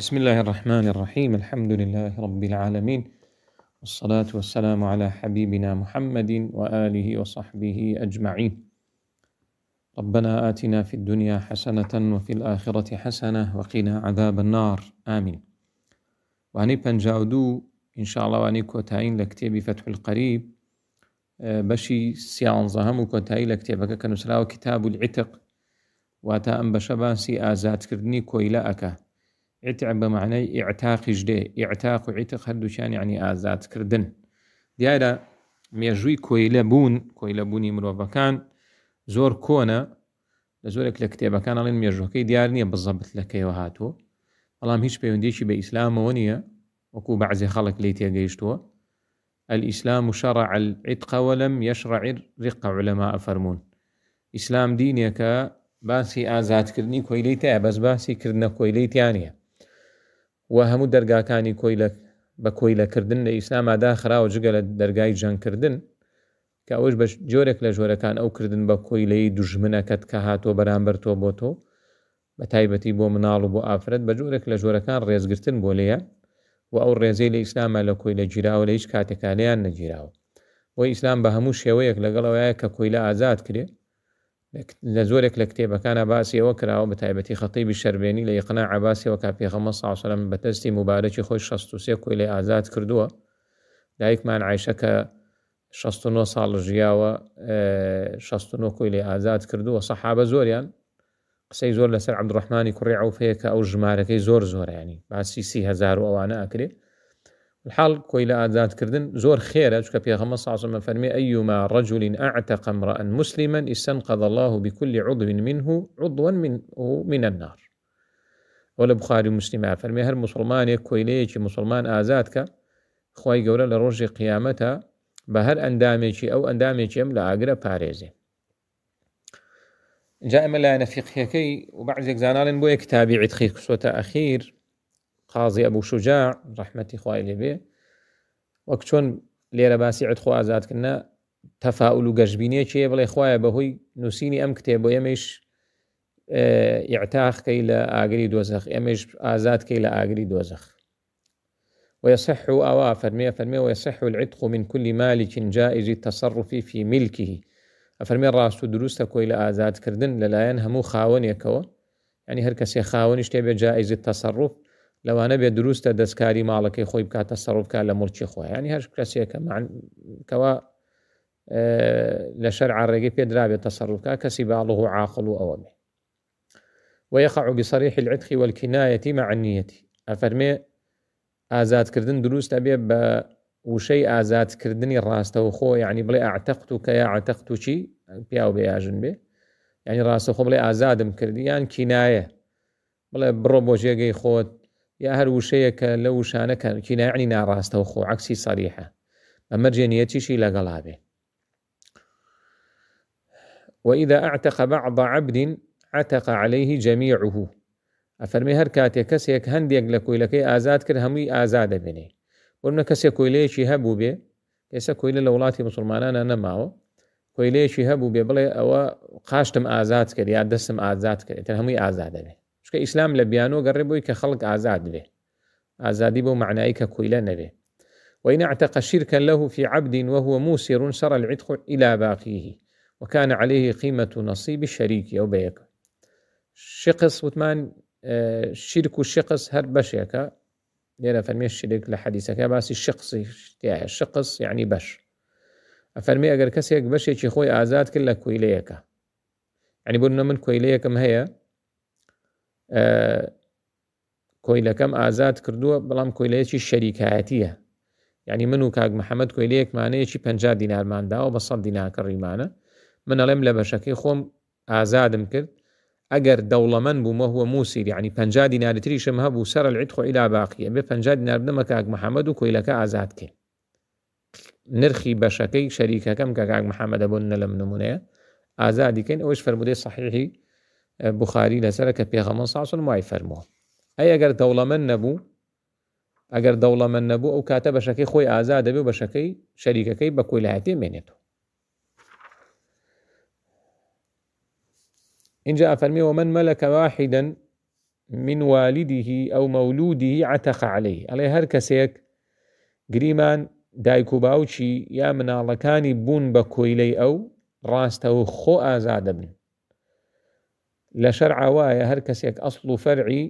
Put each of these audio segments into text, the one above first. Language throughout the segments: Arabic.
بسم الله الرحمن الرحيم الحمد لله رب العالمين والصلاة والسلام على حبيبنا محمد وآله وصحبه أجمعين ربنا آتنا في الدنيا حسنة وفي الآخرة حسنة وقنا عذاب النار آمين واني بنجاودو إن شاء الله واني كوتاين لكتاب فتح القريب بشي زهم كوتاي لكتاب كنسرا كتاب العتق واتا أم بشباسي آزاد كردني كويلاك اتعب بمعنى اعتاق جدي اعتاق و عیتە يعني یعنی ئازادکردن ديالا مێژووی کۆیلە بوون کۆی لە بوونی زور كونا کۆنە لكتابة كان علين ميجوه كي مێژوەکەی دیار نییە بزەبت لەکەیەوە هاتووە بەڵام هیچ پەیوەندێکی بە ئیسلامەوە نییە وەکوو بەعزی الإسلام شرع العتق ولم يشرع الرقة علماء فرمون إسلام دينيكا باسي آزاد كرني كويليتا بس باسي كرنا يعني. و هەموو دەرگاکانی کۆی بە کۆی لەکردن لە ئیسلامادا خراوە جگە لە دەرگای جەنگکردن کە ئەوش بە جۆرێک لە ژۆرەکان ئەو کردن بە کۆی لی دوژمنەکەت کە هاتۆ بەرامبەر تۆ بۆ تۆ بە تایبەتی بۆ مناڵ و بۆ ئافرەت بە جۆرێک لە ژۆرەکان ڕێزگرتن بۆ لەیە و ئەو ڕێزەی لە ئیسلامە لە کۆی لە گیراوە لە هیچ کاتێکانیان نەگیراوە بۆی ئیسلام بە هەموو شێوەیەک لەگەڵ ئەوەیە کە کۆی لە ئازاد کرێت لە زۆرێک لە کتێبەکانە باسیەوە کراوە بە تایبەتی خەتیبی شەربێنی لە یقنا عباسیەوە کاپێخەمە ساوسەرم بە دەستی مبارەکی خۆی 16 کوی لێ ئازاد کردووە دایکمان عیشەکە 16 ساڵ ژیاوە 16 کوی لێ ئازاد کردووە سەحابە زۆریان قسەی زۆر لەسەر عبدڕحمانی کوڕی ئەو فەیە کە ئەو ژمارەکەی زۆر زۆریانی باسی سیهزار و ئەوانە ئەکرێت الحال كويلا آزاد كردن زور خيرة چکە پێغەمە سازمە فرمي أيما رجل أعتق امرأ مسلما استنقذ الله بكل عضو منه عضوا من, من النار ولا بخاري مسلم فرمي هەر مسلمانێک کۆیلەیەکی مسلمان ئازاد کە خی گەورە قيامتها ڕۆژی قیامەتە أو هەر ئەندامێکی ئەو ئەندامێکی باريزي لە ئاگرە پارێزێ جاء ملاينا في خيكي وبعد بەعزێک زانالن بۆ یە کتابی عیتخی أخير قازی ابو شجاع رحمتي خوای لێبێ وەک چۆن باسي باسیعت خوا ئازادکردە تەفاول و گەشببینێکیە بڵێ خخوایە بەهۆی نووسینی ئەم کتێب بۆ ئێمەش يعتاخ آه، لە ئاگری دۆزەخ ئێمەش ئازادکەی لە ئاگری دۆزەخ ويصح أوا فرمي فرمي ويصح العتق من كل مالك جائز التصرف في ملكه افرمي الراس دروس إلى آزاد كردن للاين همو خاون يكوا يعني هر كسي خاون يشتبه جائز التصرف لەوانە بێ دروستە دەستکاری ماڵەکەی خۆی بکاتە سەرڕوفکە لە مڵکی خۆیانی هەر کەسێکە کەوا اه، لە شەر عڕێگەی پێدرابێت تەسەڕوفکە کەسی باڵه و عاقل و عاقل بێ ويقع بصريح العتق والكناية مع النية أفرمي آزاد كردن دروست أبي وشەی ئازادکردنی ڕاستەوە خۆ ینی بڵێ عتەقت و کە یا عتەقت و چی پیاو بێژن بێ ینی ڕاستە خۆ بڵێ ئازادم کردی یان کینایە بڵێ بڕۆ بۆ ژێگەی خۆت يا هر وشيك لو شانك كنا يعني ناراس توخو عكسي صريحة أما جنيتي شي لقلابي وإذا أعتق بعض عبد عتق عليه جميعه أفرمي هر كاتي كسيك هنديك لكوي لكي آزاد كر همي آزاد بني ولما كسيك كويلي شي هبو بي كيسا كويلي لولاتي مسلمان أنا نماو كوي شي هبو بي بلي أوا قاشتم آزاد كر يا دسم آزاد كر همي آزاد بني چکە ئیسلام لە بیانۆ گەڕێ بووی کە خەڵک ئازاد بێ ئازادی بۆ معنایی کە کویلە نەبێ وإن اعتق شركا له في عبد وهو موسر سر العتق إلى باقيه وكان عليه قيمة نصيب الشريك أو بيك شقص وثمان آه، شرك الشقص هر بشيكا لأن فرمي الشرك لحديثك باس الشقص الشقص يعني بش فرمي أجر كسيك بشيك خوي آزاد كلا كويليكا يعني بقولنا من ما هي کۆیلەکەم ئازاد کردووە بەڵام کۆیلەیەکی شەریکایەتیە ینی من و کاک محەممەد کۆیلەیەکمانەیەکی پ دینارمانداوە بە سەد دیناکە ڕیمانە من ئەڵێم لە بەشەکەی خۆم ئازادم کرد ئەگەر دەوڵەمەن بوومە هو موسیر ینی پ دینارتری شم هەبوو سەر عیت خۆیلا باقیە بێ پ دینار بدەمە کاک محەممەد و کۆیلەکە ئازاد کرد نرخی بەشەکەی شەریکەکەم کە کاک محەممەدە بۆ نە لەم نمونەیە ئازادیکەین ئەوش فەرمودەی صحیحی بخاری لەسرە کە پێغەمە ساسن وای فەرمووە ئەی ئەگەر دەوڵەمەند نەبوو ئەگەر دەوڵەمەند نەبوو ئەو کاتە بەشەکەی خۆی ئازا دەبێ بەشەکەی شەریکەکەی بە کۆیلایەتی إن اینجا ئەفەرمی ومن مەلەکە واحدا من والده ئەو مەولودی عتەق عليه ئەڵێ هەر کەسێک گریمان دایک و باوچی یا مناڵەکانی بوون بە کۆیلەی ئەو ڕاستەوە خۆ ئازا دەبن لە شەرعاوایە هەر کەسێک ئەسڵ و فەرعی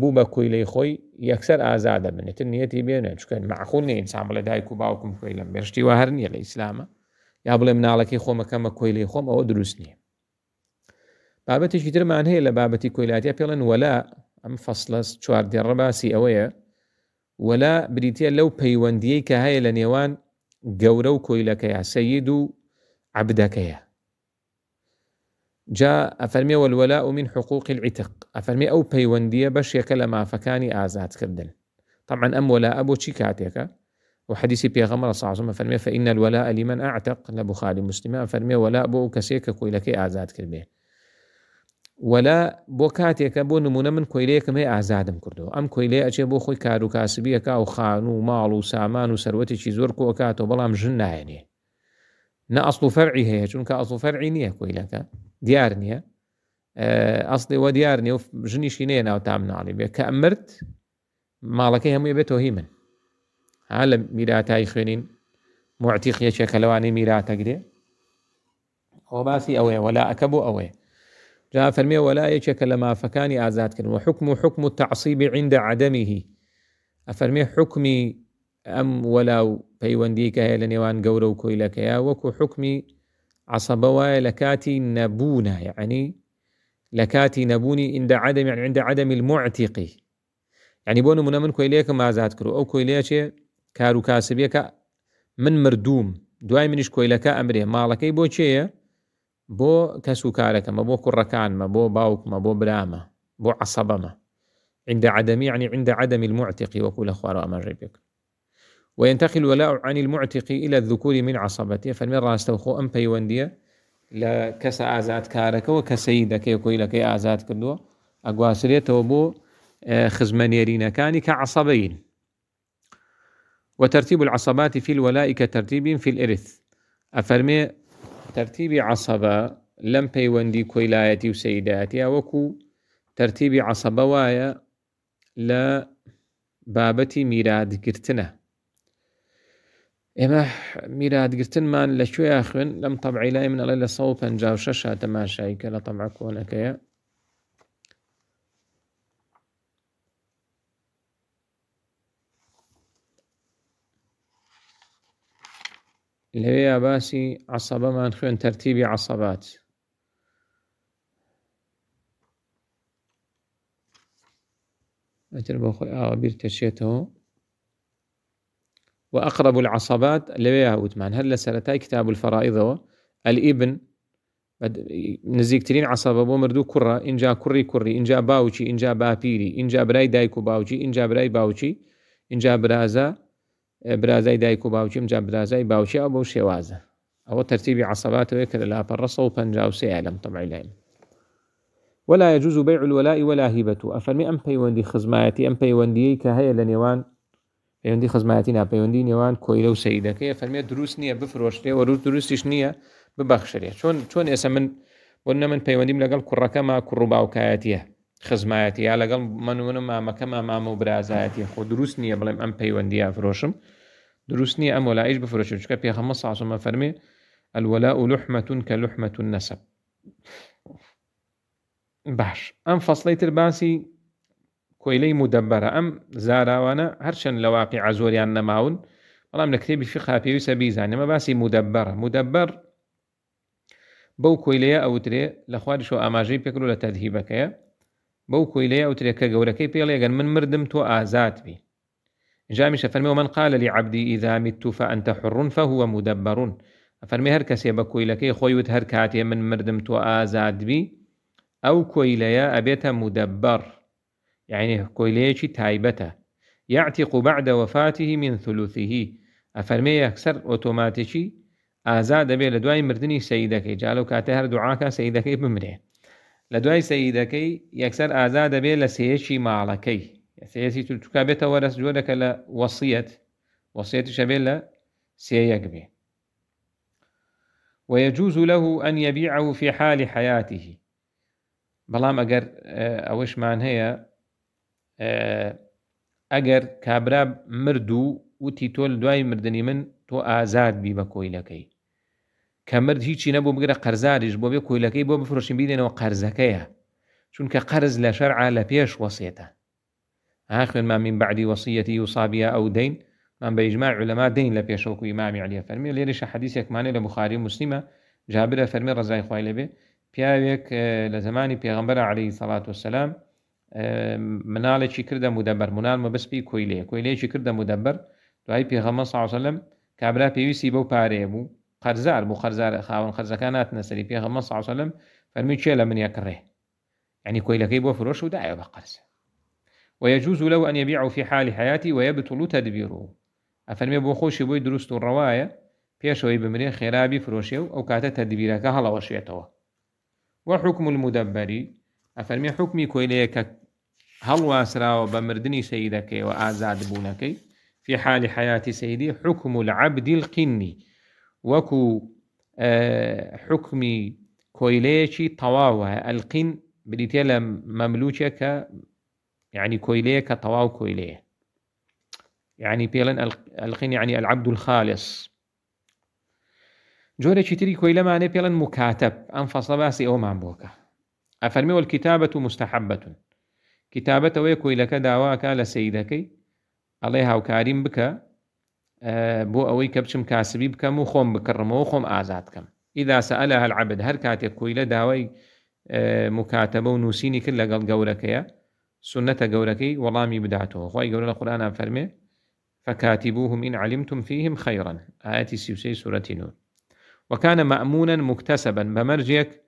بوو بە کوی لی خۆی یەکسەر ئازادە بنێتن نیەتی بێنە چکەن معخونێ ئینسان بڵێ دایک و باوکم کوی لەم بێشتی و هەر نییە لە ئیسلامە یا بڵێ مناڵەکەی خۆمەکەمە کوی لی خۆم ئەوە دروست نییە بابەتێکی ترمان هەیە لە بابەتی کۆیلاتیا پێڵێن وەلا ئەم فەصلس چواردێڕە باسی ئەوەیە وەلا بریتە لەو پەیوەندیەی کە هەیە لە نێوان گەورە و کۆیلەکەیە سەید و عبدەکەیە جاء أفرمي والولاء من حقوق العتق أو بيوندية پەیوەندیە بەشێکە فكاني آزات كردن طبعا أم ولاء أبو تشيكاتيكا وحديثي بيا بيغمر صلى الله عليه وسلم فإن الولاء لمن أعتق لبخاري مسلم فرمي ولاء بو كسيك كويلكي آزات كردن ولا بۆ کاتێکە بۆ من کۆیلەیەکم هەیە ئازادم كردو أم کۆیلەیە ئەچێ بۆ خۆی کار و کاسبیەکە و خان و ماڵ و سامان و سەرەتێکی زۆر کۆکاتەوە بەڵام ژن نایەنێ نە ئەسڵ و فەرعی هەیە ديارنيا آه، اصلي وديارني وجني شينينا وتعمنا علي يعني بي كامرت مالك هم يبيتو هيمن عالم ميراتاي يخينين معتق يشك لواني ميراتا قدي وباسي اوي ولا اكبو اوي جاء فرمي ولا يشك لما فكاني ازاد كن وحكم حكم التعصيب عند عدمه افرمي حكمي ام ولو بيونديك هي وان قورو كويلك يا وكو حكمي عصبوا لكاتي نبونا يعني لكاتي نبوني عند عدم يعني عند عدم المعتق يعني بونو من من كويليك ما زاد كرو او كويليشي كارو كاسبيك من مردوم دواي منش كويلكا امري مالكي بوشي بو كسو كارك ما بو كركان ما بو باوك ما بو براما بو عصبما عند عدم يعني عند عدم المعتق وكل اخوار امر ربك وينتقل الولاء عن المعتق إلى الذكور من عصبته فالمرة استوخو أم بيوندية ازات کەسە ئازادکارەکەەوە کە سەیدەکەی کۆیلەکەی ئازاد کردووە ئەگواسرێتەوە بۆ خزمەنێرینەکانی كان كعصبين وترتيب العصبات في الولاء كترتيب في الإرث أفرمي ترتيب عصبة لم بيوندي كويلايتي وسيداتي وكو ترتيب عصبة وايا لا بابتي ميراد كرتنه إما ميلاد قرتن مان لشو يا أخوين لم طبع إلى من الله صوفا جاو ششا تماشا كلا طبع كون أكيا اللي هي باسي عصبة ما نخوين ترتيبي عصبات أتربو خوي آه تشيته وأقرب العصبات لويا وتمان هلا سرتاي كتاب الفرائض الابن نزيك ترين عصبة بو مردو كرة إنجا كري كري إنجا باوشي إنجا بابيري إنجا براي دايكو باوشي إنجا براي باوشي إنجا برازا إيه، برازاي دايكو باوشي إنجا برازاي باوشي أو بوشي وازا أو ترتيب عصبات ويكل لا فرصة وبنجا وسيعلم طبعا العلم ولا يجوز بيع الولاء ولا هبته أفرمي أم بيوندي خزماتي أم بيوندي كهيا لنيوان پەیوەندی خزمەتی ناپەیوەندی نێوان کۆیرە و سیدەکەی فەرمێ دروست نییە بفرۆشتێ روز دروستیش نییە ببەخشرێ چۆن چۆن ئێسە من بۆ نە من پەیوەندیم لەگەڵ کوڕەکەما کوڕووباوکایەتە خزمایەتی یا لەگەڵ منونم مامەکەما مامە و برازایەتی خۆ دروست نییە بڵێم ئەم پەیوەندی فرۆشم دروست نییە ئەم ولاایش بفرۆشی چکە پێخەمە ساسمە فەرمێ ئەلوەلا و لحمەتون کە لحمەتون نەسب باش ئەم فەصلی تر باسی كويلي مدبرة أم زارا وانا هرشن لواقع زوريا نماون والله من كتابي في خابي وسبيز يعني ما باسي مدبرة مدبر بو كويلي أو تري لخوار شو أماجي بيكلو لتذهبك يا بو كويلي أو تري كجورة كي بيلي قال من مردم تو آزات بي جامي شفرمي ومن قال لعبدي إذا مت فأنت حر فهو مدبر أفرمي هركسي بكويلكي خوي وتهركاتي من مردم تو أزات بي أو كويلي أبيت مدبر يعني كويليشي تايبته يعتق بعد وفاته من ثلثه أفرمي یەکسەر أوتوماتيشي أزاد بي لە مردني سيدك جالو كاتهر دعاك سيدك بمره دوعاکە سيدك يكسر أزاد بي لسيشي معلكي ئازا دەبێت ورس جودك لوصية وصية تورتکا بێتە وەرەس ويجوز له أن يبيعه في حال حياته بەڵام آه، أوش ئەوەشمان هي ئەگەر کابرا مرد و وتی تۆ لە دوای مردنی من تۆ ئازاد بی بە کۆیلەکەی کە مرد هیچی نەبوو بگرە قەرزاریش بۆ بێ کۆیلەکەی بۆ بفرۆشی بینێنەوە قەرزەکەیە چونکە قەرز لە شەرعا لە پێش وەسێتە ئاخێن مامین بعدی وەسیەتی و سابیە ئەو دەین من بەیجمما لەما دەین لە پێشەوەکو ئمامی علیە فەرمی لێرەشە حەدیسێکمانێ لە بخاری مسلیمە جابرە فەرمی ڕزای خی لەبێ پیاوێک لە زمانی پێغمبەر عليهەی سەڵات وسلام مناڵێکی کردە مودەبەر منانمە بەسپی کۆیلێ کۆیلێکی کردە مودەبەر دوای پێغەمە ساوسلم کابرا پێویستی بەو پارەیە بوو قەرزار بوو قەرزار خاون قەرزەکان ناتنەسەری پێغەمە ساوسلم فەرمی چێ لە منە کڕێ ینی کۆیلەکەی بۆ فرۆش و دایە بە قەرز ويجوز له أن يبيع في حال حياته ويبطل تدبيره ئەفەرمێ بۆ خۆشی بۆی دروست و ڕەوایە پێشەوەی بمرێ خێرابی فرۆشێ و ئەو کاتە تەدبیرەکە هەڵەوەشێتەوە وە حکم المدەبەری أفرمي حكمي كويليك هل واسرا وبمردني سيدك وآزاد بونك في حال حياة سيدي حكم العبد القني وكو أه حكمي كويليشي طواوة القن بديتيلا مملوشك يعني كويليك طواو كويلية يعني بيلن القن يعني العبد الخالص جورة تري كويلة معنى بيلن مكاتب أنفصل باسي أو معنبوكه أفرمي والكتابة مستحبة كتابة ويكو إلى داواکە لە سیدەکەی ئەڵێ هاوکاریم بکە آه، بۆ ئەوەی کە بچم کاسبی بکەم و خۆم بکڕمەوە خۆم ئازاد بکەم ئیدا سەئلە هەلعبد هەر کاتێک کۆیلە داوای آه، مکاتەبە و نووسینی کرد لەگەڵ گەورەکەیە سنەتە گەورەکەی وەڵامی بداتەوە خی گەورە لە قورآان فەرمێ فكاتبوهم إن علمتم فيهم خيرا آتي سيوسي سورة نور وكان مأمونا مكتسبا بمرجيك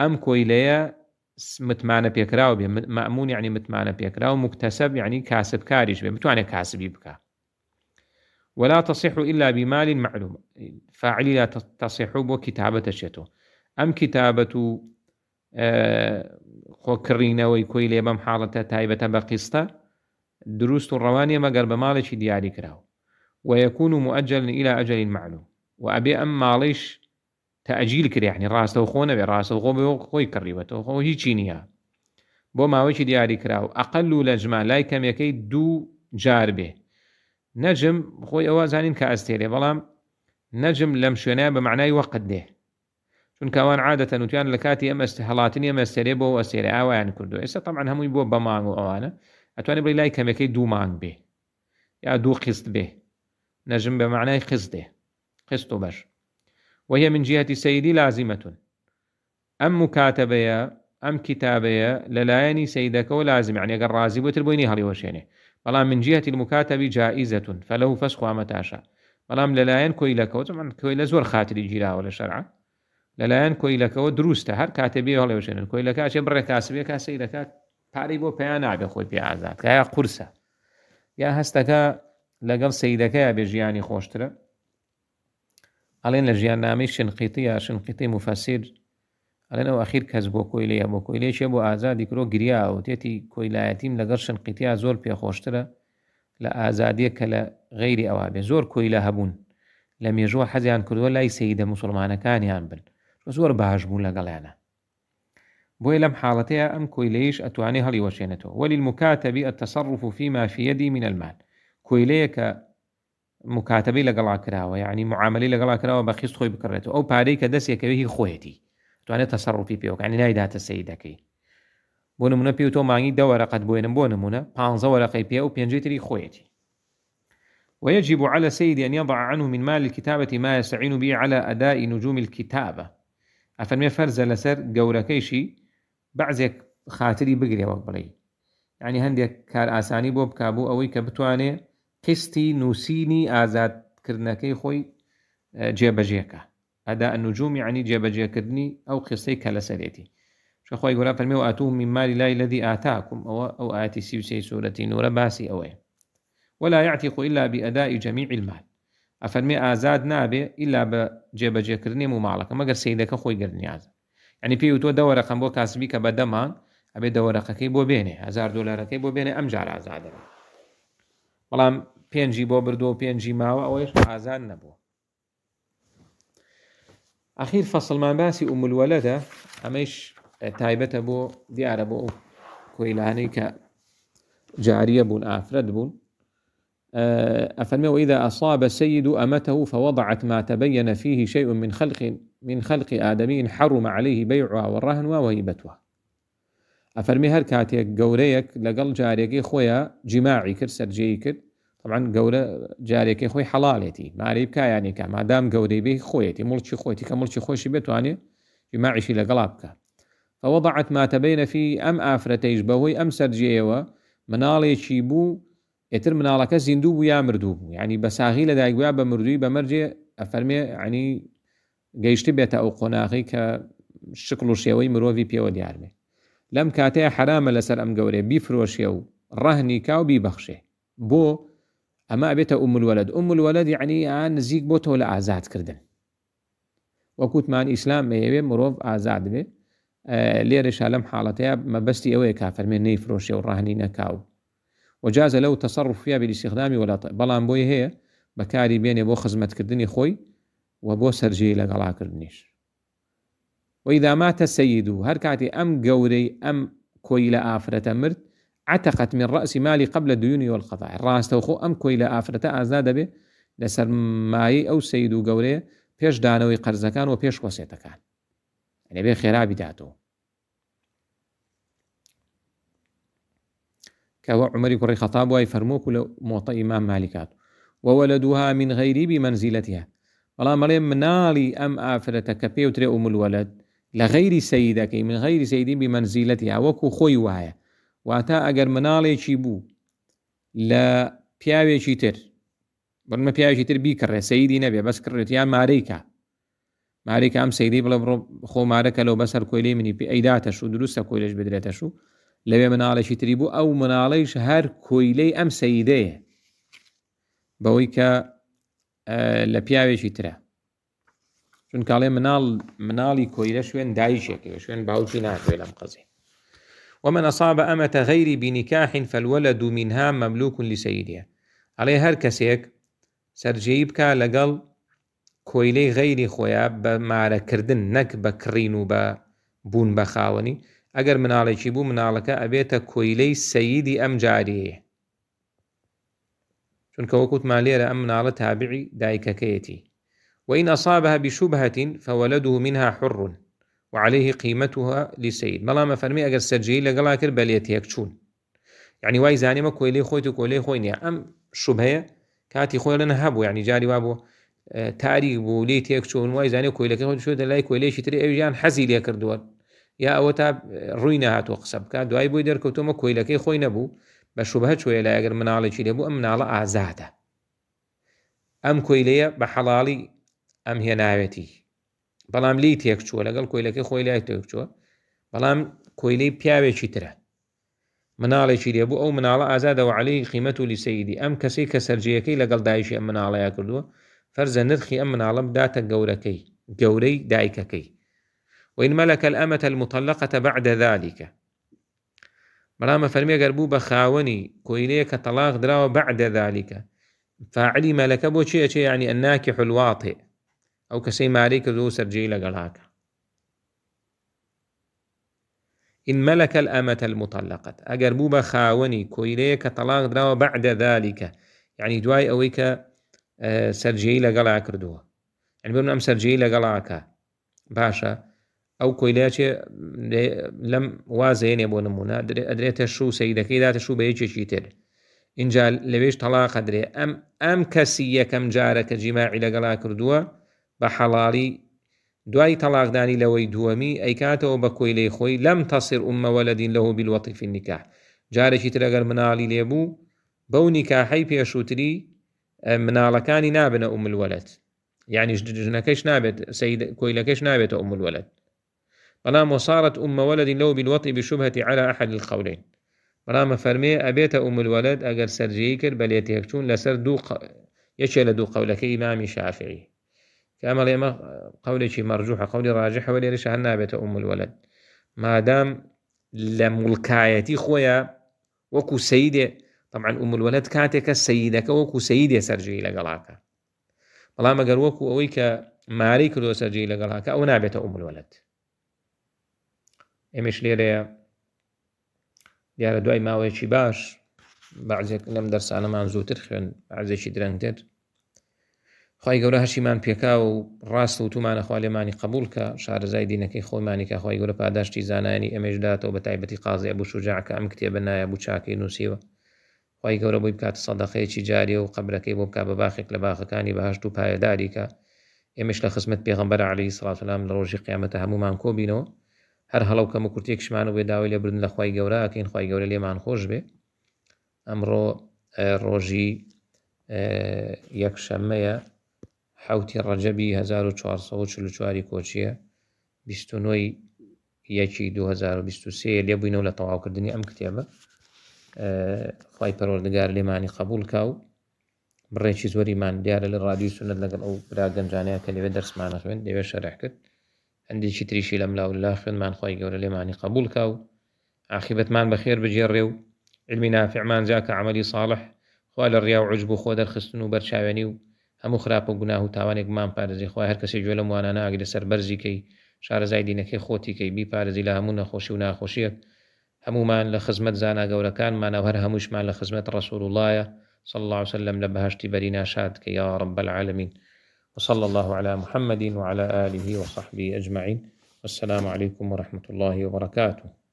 أم كويليا متمانە پێکراوە بێ مامون یعنی متمانە بيكراو مكتسب مکتتەسب یعنی کاسب کاریش بێ بتوانێت کاسبی بکە ولا تصح إلا بمال معلوم فاعلی لا تصح بۆ کتابەتە ام ئەم کتابەت آه خۆکڕینەوەی کۆی لێ بەم حاڵەتە تایبەتە بە قیستە دروست و ڕەوانێ مەگەر بە ماڵێکی ويكون مؤجلا إلى أجل معلوم وأبي أم ماليش تاجیل کریانی ڕاستەوە خۆنەوێ ڕاستە خۆ خۆی کڕیوەەوە خۆ هیچی نییە بۆ ماوەیەکی دیاری کراوە ئەقل و لە ژمان لای کەمەکەی دوو جار بێ نەجم خۆی ئەوە زانین کە ئەستێرێ بەڵام نەجم لەم شوێنە بە معنای وەقت دێ چونکەوان عادەتە نوتیان لە کاتی ئەمەست هەڵاتنی ئەمەستێرێ بۆ ئەسێرە ئاوایان کردو ئێستا تەمان هەمووی بۆ بەمانگ و ئەوانە ئەتوانێت بڵی لای کەمەکەی دوو مانگ بێ یا دوو خست بێ نەژم بە معنای خست دێ خست و بەش وهي من جهة سيدي لازمة أم مكاتبة أم كتابة للايني سيدك ولازم يعني أقر رازي بوتربويني هاري وشيني بلام من جهة المكاتب جائزة فله فسخ ومتاشا بلام للاين يعني كويلك طبعا كويل زور خاتري جيلا ولا شرعة للاين يعني كويلك دروسته هر كاتبية هاري وشيني كويلك أشي بره كاسبية كاسيدك پاری بۆ پێیان نابێ خوي پێعازات کە یا قورسە یا هەستەکە لەگەڵ سیدەکەی بێ ژیانی خۆشترە ئەڵێن لە ژیاننامەی شنقیتی شنقیتی مفەسیر ئەلێن ئەو ئەخیر کەس بۆ کۆیلەیە بۆ کۆیلێکێ بۆ ئازادی کرۆ گریا و تێتی کۆیلایەتیم لەگەر شنقیتیا زۆر پێخۆشترە لە ئازادیە کە لە غیری ئەوە بێ زۆر کۆیلە هەبوون لە مێژوە حەزیان کردووە لای سیدە مسلمانەکانیان بن زۆر باش بوون لەگەڵیانە بۆی لەم حاڵەتەیە ئەم کۆیلەیەش ئەتوانێ هەڵی وەشێنێتەوە وەلی المکاتەبی ئەتەسەڕف و فیما من المال كويليك مكاتبي لقلا كراوة يعني معاملي لقلا كراوة بخيص خوي بكرته أو پارەی کە دەستێکەوەی خويتي توانێت تصرفي بيوك يعني سیدەکەی بۆ بونمونا بيو تو ماني دەوەرەقەت بۆێنم بوينم بونمونا بانزا وەرەقی بيو و خويتي ويجب على سيدي أن يضع عنه من مال الكتابة ما يستعين به على أداء نجوم الكتابة أفن فرز لسر قوركيشي بعزك خاتري بقري وقبلي يعني هندي كار آساني بوب كابو أوي كبتواني قستی نووسینی ئازادکردنەکەی خۆی جێبەژێکە ئەدا ئەنوجومی عنی جێبەجێکردنی ئەو قستەی کە لەسەرێتی شخوای گۆرا فەرمی و ئەتوو میماری لای لەدی ئاتاکم ئەوە ئەو ئاتی سیوسی سوورەتی نورە باسی ئەوەیە ولا يعتي إلا بأداء جميع المال ئەفەرمێ ئازاد نابێ ئیلا بە جێبەجێکردنی وماڵەکە مەگەر سیدەکە خۆی گرنیاز ئەنی پێی تۆ دەوەرەخم بۆ کاسبی کە بەدەمان ئەبێ دەوەرەخەکەی بۆ بێنێ هزار دلارەکەی بۆ بێنێ ئەم جار ئازادەوە بەڵام پێنجی بۆ بردو و پێنجی ماوە ئەوەیش ئازان نەبوو ئەخیر فەسلمان باسی ئومولوەلەدا ئەمەش تایبەتە بۆ دیارە بۆ کۆیلانەی کە جارية بون آفرد بون أفرمي وإذا أصاب السيد أمته فوضعت ما تبين فيه شيء من خلق من خلق آدمي حرم عليه بيعها والرهن وهيبتها أفرمي هركاتيك قوريك لقل جاريك خويا جماعي كرسر سرجي طبعاان گەورە جارێکی خۆی حەڵالێتی ماری بکایانێکە مادام گەورەی بێ خۆیەتی مڵکی خۆیتی کە مڵکی خۆشی بتوانێت جماعیشی لەگەڵا بکە فوەضعت ماتەبینەفی ئەم ئافرەتەیش بەهۆی ئەم سەررجەوە مناڵێکی بوو ئێتر مناڵەکە زیندوو بوو یا مردوو بوو ینی بە ساغی لە دایگویا بە مردووی بەمەرجێ ئەفەرمێ عنی گەیشتی بێتە ئەو قۆناغی کە شکل و شێوەی مرۆڤی پێوە دیارمێ لەم کاتەیە حرامە لەسەر ئەم گەورێ بیفرۆشیە و ڕەهنی کاو بیبەخشێ بۆ ئەمە بێتە ئومولوەلد ئومولوەلد یعنی ئا نزیک بۆ تۆ لە ئازادکردن وەکوتمان ئیسلام ئەیەوێ مرۆڤ ئازاد بێ لێرەشا لەم حاڵەتەیە مەبەستی ئەوەیە کافەرمێن نەی فرۆشی و ڕاهنی نەکاو وەجازە لەو تەسەڕ فیا بلیسیخدامی وڵات بەڵام بۆی هەیە بەکاری بێنێ بۆ خزمەتکردنی خۆی و بۆ سەررجی لەگەڵاکردنیش وەیداماتە سەید و هەر کاتی ئەم گەورەی ئەم کۆی لە ئافرەتە مرد عتقت من رأس مالي قبل الديون و القضاء ڕاستەوخۆ ئەم کۆی لە ئافرەتە ئازا دەبێ لەسەر أو سيدو سید بيش دانوي قرزكان و بيش و پێش وەسێتەکان لەبێ يعني خێرابی داتەوە کەوە عمەری کوڕی خەتاب وای فەرمۆکو لە مۆتە ئیمان مالیکات من غيري بمنزلتها بەڵام مريم منالي أم آفرتا كبيو تري أم الولد غەیری سیدەکەی من غير سيدي بمنزلتها وكو خوي وهايه واتە ئەگەر مناڵێکی بوو لە پیاوێکی تر بمە پیاوێکی تر بیکەڕێ سەیدی نەبێ بەس کڕێتیان مارەیکە مارێک ئەم سەیدی بڵە بڕۆ خۆمارەکە لەو بەسەر کۆیلی منی ئەیداتەش و دروستە کۆیلش بدرێتەش و لەوێ مناڵێکی تری بوو ئەو مناڵیش هەر کۆیلەی ئەم سەیدەیە بەوەی کە لە پیاوێکی ترە چون کاڵێ مناڵ مناڵی کۆیلە شوێن دایشێکی شوێن باوکی ناتوێ لەم قەزیین ومن أصاب أمة غيري بنكاح فالولد منها مملوک لسیدها ئەڵێ هەر کەسێک سەررجەی كويلي لەگەڵ کۆیلەی غەیری خۆیان نك مارەکردن نەک بە بخاوني و من على جيبو من على مناڵێکی كويلي سيدي أم کۆیلەی سەیدی ئەم جارەیە چونکە أم من على تابعي دايكا كيتي وإن أصابها بشبهة فولده منها حر وعليه قیمتها لیسید بەڵامە فەرمی ئەگەر سەرجی لەگەڵا کرد بە لێتێک چوون یعنی وای زانیمە کۆیلی خۆیت و کۆلەی خۆی نیە ئەم شوبهەیە کاتی خۆی لە نەهبوو ینی جاری وا بوو تاری بوو لی تێک چوون وای زانانی کۆیلەکە خۆ شوێ لای کۆلێکی تری ئەویان حەزی لێ کردووە یا ئەوە تا ڕووی نهاتۆ قسە بکە دوای بۆی دەرکەوتۆمە کۆیلەکەی خۆی نەبوو بە شوبهە چۆیە لای ئەگەر مناڵێکی لێبوو ئەم ناڵە ئازادە ئەم کۆیلەیە بە حەڵاڵی ئەم هێناوێتی بەڵام لی تێک چووە لەگەڵ کۆیلەکە خۆی لای تێک چووە بەڵام کۆیلەی پیاوێکی ترە مناڵێکی لێبوو ئەو مناڵە ئازادەوە عليهەی قیمەت و لیسەیدی ئەم کەسی کە سەررجەکەی لەگەڵ دایشی ئەم مناڵەیە کردووە فەرزە نرخی ئەم مناڵم داتە گەورەکەی گەورەی دایکەکەی وإن ملك الأمة المطلقة بعد ذلك بەڵامە فەرمیێ گەربوو بە خاوەنی کۆیلەیە کە تەلاق دراوە بعدە ذلك فعلی مەلەکە بۆ چیە چێ ینی ئەناکی حلوااتێ او کسی ماری دو کردو و سەررجەی لەگەڵاکە إن ملك الأمة المطلقة أجر بوبا خاوني كويليك طلاق دراو بعد ذلك يعني دواي أويك اه، سرجي لقلا كردوها يعني بمن أم سرجي لقلاك باشا أو كويلاتي لم وازين يا بونمونا أدريت شو سيدك إذا شو بيجي تر إن جال لبيش طلاق أدري أم أم كسية كم جارك جماعي لقلا كردوها بحلالي دواي طلاق داني لوي دوامي اي كاتو بكوي لي خوي لم تصر ام ولد له بالوطي في النكاح جاري شي منالي ليبو لي ابو بو نكاحي في اشوتري منالكاني نابنا ام الولد يعني جنا كيش نابت سيد كويلا كيش نابت ام الولد بلا صارت ام ولد له بالوطي بشبهة على احد القولين بلا ما فرمي ابيت ام الولد اجر سرجيكر بل يتهكتون لسر دو ق... يشيل دو قولك امام شافعي كامل لي قولي شي مرجوحة قولي راجحة ولي ريشة النابتة أم الولد ما دام لملكايتي خويا وكو سيدة طبعا أم الولد كاتك السيدة وكو سيدة سرجي لقلاك الله ما قال وكو أويك ماريك لو سرجي لقلاك أو نابتة أم الولد إمش لي ليا يا دوي ما ويشي باش بعد لم درس أنا ما نزو خن بعد شي درنتر خی گەورە هەشیمان پێکا و ڕاست و تومانەخوا لێمانی قبول کە شارەزای دینەکەی خۆمانیکە خۆی گەورە پاداشتی زانانی ئەمێشداتەوە بە تایبەتی قازی ئەبوو شوجاعکە ئەم کتێبە نایە بوو چاکەی نووسیوە خی گەورە بۆی بکات سەدەخەیەکی جاریە و قبلەکەی بۆ بکە بە باخێک لە باخەکانی بەهشت و پایەداریکە ئێمەش لە خزمەت پێغمبەر علی سڵاتلام لە ڕۆژی قیامەتە هەمومان کۆبینەوە هەر هەڵو کەم و کورتێکشمان و بێداوی لە بردن لە خی گەوراکەین خی گەورە لێمان خۆش بێ ئەمڕۆ ڕۆژی یەکشەممەیە حوتی ڕەجەبی 1940 کۆچیە بیستنۆی یەکی 2023 لێ بووینەوە لە تەواوکردنی ئەم کتێبە خی لی معنی قبول کا و بڕێکی زۆریمان دیارە لە ڕادیو سونەت لەگەڵ ئەو برا گەنجانەیە کە لەوێ دەرسمانە خوێن دەوێ شەرح کرد چی تریشی لەم لاو الله من خوێنمان خۆی لی معنی قبول کا عاقبت من بخیر بجێڕێ و علمی من جاکە عملی صالح خوا لە ڕیا و عجب و خۆ دەرخستن و بەرچاوێنی و هەموو خراب و گناه و یک مام پارزی تاوانێکمان پارێزی خخوای هەر کەسی اگر سر برزی ئاگرە سەر زایدی نکه خوتی خۆتیکەی بی پارزی لە نخوشی و ناخۆشیەک همو من لخزمت زانا گورکان من و هر هموش من لخزمت رسول الله صلی عليه وسلم لبهشتی بری ناشاد که یا رب العالمین العالمين وصلى الله على محمد وعلى آله وصحبه اجمعین والسلام علیکم عليكم ورحمة الله وبركاته